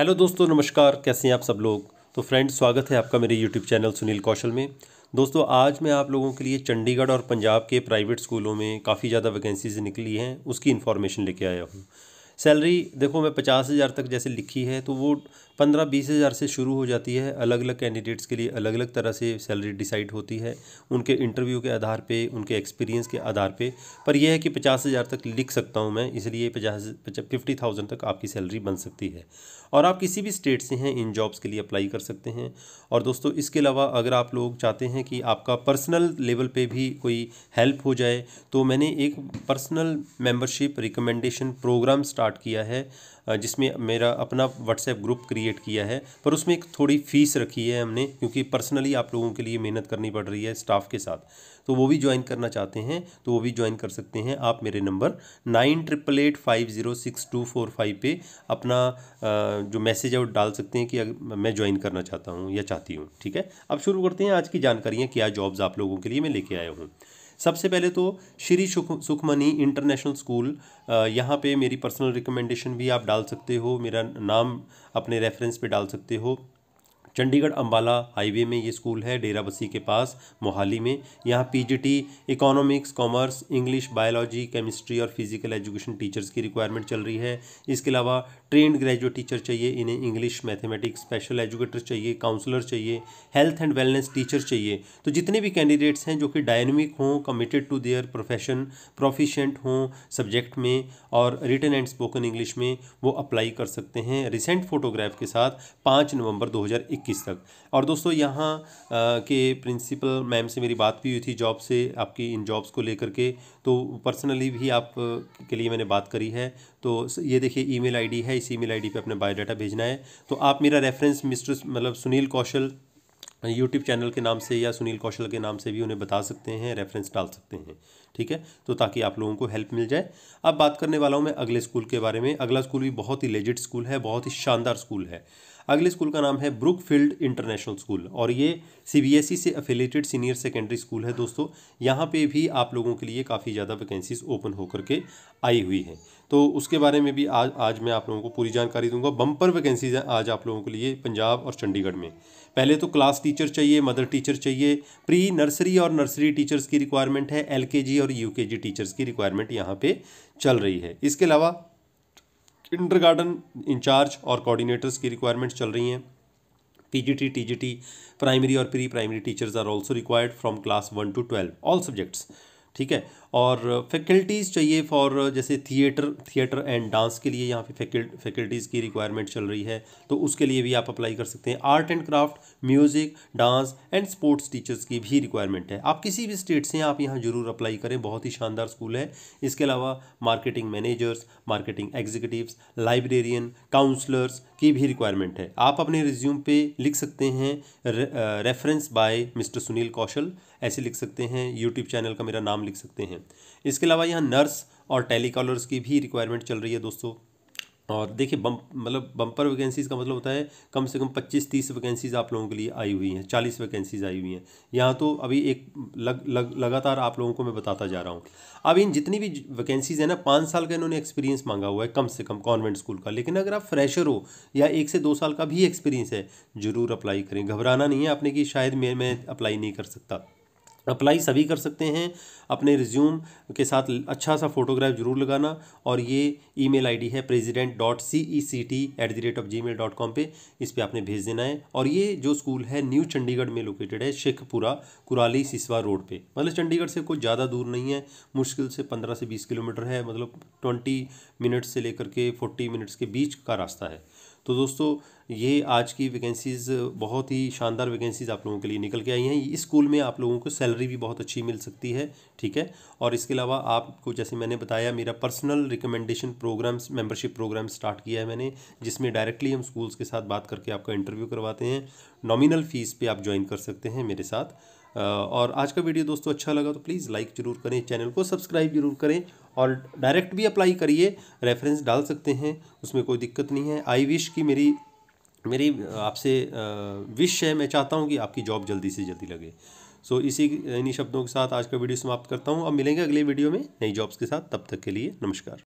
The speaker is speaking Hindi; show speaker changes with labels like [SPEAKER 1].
[SPEAKER 1] हेलो दोस्तों नमस्कार कैसे हैं आप सब लोग तो फ्रेंड स्वागत है आपका मेरे यूट्यूब चैनल सुनील कौशल में दोस्तों आज मैं आप लोगों के लिए चंडीगढ़ और पंजाब के प्राइवेट स्कूलों में काफ़ी ज़्यादा वैकेंसीज निकली हैं उसकी इन्फॉर्मेशन लेके आया हूँ सैलरी देखो मैं पचास हज़ार तक जैसे लिखी है तो वो पंद्रह बीस हज़ार से शुरू हो जाती है अलग अलग कैंडिडेट्स के लिए अलग अलग तरह से सैलरी डिसाइड होती है उनके इंटरव्यू के आधार पे उनके एक्सपीरियंस के आधार पे पर यह है कि पचास हज़ार तक लिख सकता हूँ मैं इसलिए पचास फिफ्टी थाउजेंड तक आपकी सैलरी बन सकती है और आप किसी भी स्टेट से हैं इन जॉब्स के लिए अप्लाई कर सकते हैं और दोस्तों इसके अलावा अगर आप लोग चाहते हैं कि आपका पर्सनल लेवल पे भी कोई हेल्प हो जाए तो मैंने एक personal membership recommendation program start start किया है जिसमें मेरा अपना व्हाट्सएप ग्रुप क्रिएट किया है पर उसमें एक थोड़ी फ़ीस रखी है हमने क्योंकि पर्सनली आप लोगों के लिए मेहनत करनी पड़ रही है स्टाफ के साथ तो वो भी ज्वाइन करना चाहते हैं तो वो भी ज्वाइन कर सकते हैं आप मेरे number nine triple eight five zero six two four five पर अपना जो मैसेज है वो डाल सकते हैं कि मैं ज्वाइन करना चाहता हूँ या चाहती हूँ ठीक है अब शुरू करते हैं आज की जानकारियाँ क्या जॉब्स आप लोगों के लिए मैं लेके आया हूँ सबसे पहले तो श्री सुखमनी इंटरनेशनल स्कूल यहाँ पे मेरी पर्सनल रिकमेंडेशन भी आप डाल सकते हो मेरा नाम अपने रेफरेंस पे डाल सकते हो चंडीगढ़ अम्बाला हाईवे में ये स्कूल है डेराबसी के पास मोहाली में यहाँ PGT economics commerce English biology chemistry और फिजिकल एजुकेशन टीचर्स की रिक्वायरमेंट चल रही है इसके अलावा ट्रेंड ग्रेजुएट टीचर चाहिए इन्हें इंग्लिश मैथमेटिक्स स्पेशल एजुकेटर चाहिए काउंसलर चाहिए हेल्थ एंड वेलनेस टीचर चाहिए तो जितने भी कैंडिडेट्स हैं जो कि डायनमिक हों committed to their profession proficient हों सब्जेक्ट में और रिटर्न एंड स्पोकन इंग्लिश में वो अप्लाई कर सकते हैं रिसेंट फोटोग्राफ के साथ पाँच नवंबर दो इक्कीस तक और दोस्तों यहाँ के प्रिंसिपल मैम से मेरी बात भी हुई थी जॉब से आपकी इन जॉब्स को लेकर के तो पर्सनली भी आप के लिए मैंने बात करी है तो ये देखिए ईमेल आईडी है इस ईमेल आईडी पे अपने बायोडाटा भेजना है तो आप मेरा रेफरेंस मिस्टर मतलब सुनील कौशल यूट्यूब चैनल के नाम से या सुनील कौशल के नाम से भी उन्हें बता सकते हैं रेफरेंस डाल सकते हैं ठीक है तो ताकि आप लोगों को हेल्प मिल जाए अब बात करने वाला हूँ मैं अगले स्कूल के बारे में अगला स्कूल भी बहुत ही लेजिट स्कूल है बहुत ही शानदार स्कूल है अगले स्कूल का नाम है ब्रुक फील्ड इंटरनेशनल स्कूल और ये सीबीएसई e से अफिलेटेड सीनियर सेकेंडरी स्कूल है दोस्तों यहाँ पे भी आप लोगों के लिए काफ़ी ज़्यादा वैकेंसीज ओपन होकर के आई हुई हैं तो उसके बारे में भी आज आज मैं आप लोगों को पूरी जानकारी दूंगा बम्पर वैकेंसीज आज आप लोगों के लिए पंजाब और चंडीगढ़ में पहले तो क्लास टीचर चाहिए मदर टीचर चाहिए प्री नर्सरी और नर्सरी टीचर्स की रिक्वायरमेंट है एल और यूकेजी टीचर्स की रिक्वायरमेंट यहाँ पे चल रही है इसके अलावा गार्डन इंचार्ज और कोऑर्डिनेटर्स की रिक्वायरमेंट चल रही हैं पीजीटी टीजीटी प्राइमरी और pre primary teachers are also required from class one to twelve all subjects ठीक है और फैकल्टीज़ चाहिए फॉर जैसे थिएटर थिएटर एंड डांस के लिए यहाँ पे फैकल्टीज़ की रिक्वायरमेंट चल रही है तो उसके लिए भी आप अप्लाई कर सकते हैं art and craft music dance and sports teachers की भी रिक्वायरमेंट है आप किसी भी स्टेट से आप यहाँ ज़रूर अप्लाई करें बहुत ही शानदार स्कूल है इसके अलावा marketing managers marketing executives librarian counsellors की भी रिक्वायरमेंट है आप अपने रिज्यूम पे लिख सकते हैं reference by mister Sunil Kaushal ऐसे लिख सकते हैं यूट्यूब चैनल का मेरा नाम लिख सकते हैं इसके अलावा यहाँ नर्स और टेलीकॉलर्स की भी रिक्वायरमेंट चल रही है दोस्तों और देखिए बम मतलब बम्पर वैकेंसीज़ का मतलब होता है कम से कम पच्चीस तीस वैकेंसीज़ आप लोगों के लिए आई हुई हैं चालीस वैकेंसीज़ आई हुई हैं यहाँ तो अभी एक लग लग लगातार आप लोगों को मैं बताता जा रहा हूँ अब इन जितनी भी वैकेंसीज़ हैं ना पाँच साल का इन्होंने एक्सपीरियंस मांगा हुआ है कम से कम कॉन्वेंट स्कूल का लेकिन अगर आप फ्रेशर हो या एक से दो साल का भी एक्सपीरियंस है ज़रूर अप्लाई करें घबराना नहीं है आपने कि शायद मैं मैं अप्लाई नहीं कर सकता अप्लाई सभी कर सकते हैं अपने रिज्यूम के साथ अच्छा सा फोटोग्राफ जरूर लगाना और ये ईमेल आईडी है president dot C E C T at the rate of Gmail dot com पर इस पर आपने भेज देना है और ये जो स्कूल है न्यू चंडीगढ़ में लोकेटेड है शेखपुरा कुराली सिसवा रोड पे मतलब चंडीगढ़ से कुछ ज़्यादा दूर नहीं है मुश्किल से पंद्रह से बीस किलोमीटर है मतलब ट्वेंटी मिनट से लेकर के फोर्टी मिनट्स के बीच का रास्ता है तो दोस्तों ये आज की वैकेंसीज़ बहुत ही शानदार वैकेंसीज़ आप लोगों के लिए निकल के आई हैं इस स्कूल में आप लोगों को सैलरी भी बहुत अच्छी मिल सकती है ठीक है और इसके अलावा आपको जैसे मैंने बताया मेरा personal recommendation programs membership program start किया है मैंने जिसमें डायरेक्टली हम स्कूल्स के साथ बात करके आपका इंटरव्यू करवाते हैं नॉमिनल फ़ीस पर आप ज्वाइन कर सकते हैं मेरे साथ और आज का वीडियो दोस्तों अच्छा लगा तो प्लीज़ लाइक ज़रूर करें चैनल को सब्सक्राइब जरूर करें और डायरेक्ट भी अप्लाई करिए रेफरेंस डाल सकते हैं उसमें कोई दिक्कत नहीं है आई विश की मेरी मेरी आपसे विश है मैं चाहता हूँ कि आपकी जॉब जल्दी से जल्दी लगे सो so, इसी इन्हीं शब्दों के साथ आज का वीडियो समाप्त करता हूँ अब मिलेंगे अगले वीडियो में नई जॉब्स के साथ तब तक के लिए नमस्कार